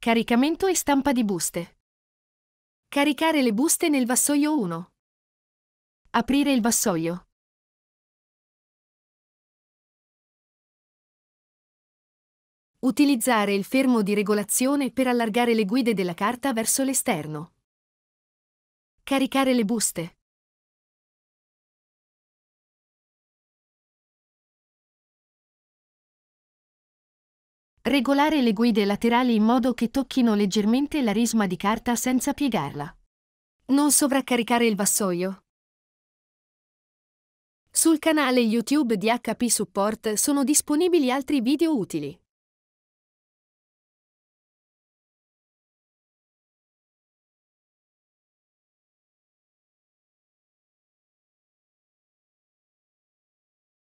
Caricamento e stampa di buste. Caricare le buste nel vassoio 1. Aprire il vassoio. Utilizzare il fermo di regolazione per allargare le guide della carta verso l'esterno. Caricare le buste. Regolare le guide laterali in modo che tocchino leggermente la risma di carta senza piegarla. Non sovraccaricare il vassoio. Sul canale YouTube di HP Support sono disponibili altri video utili.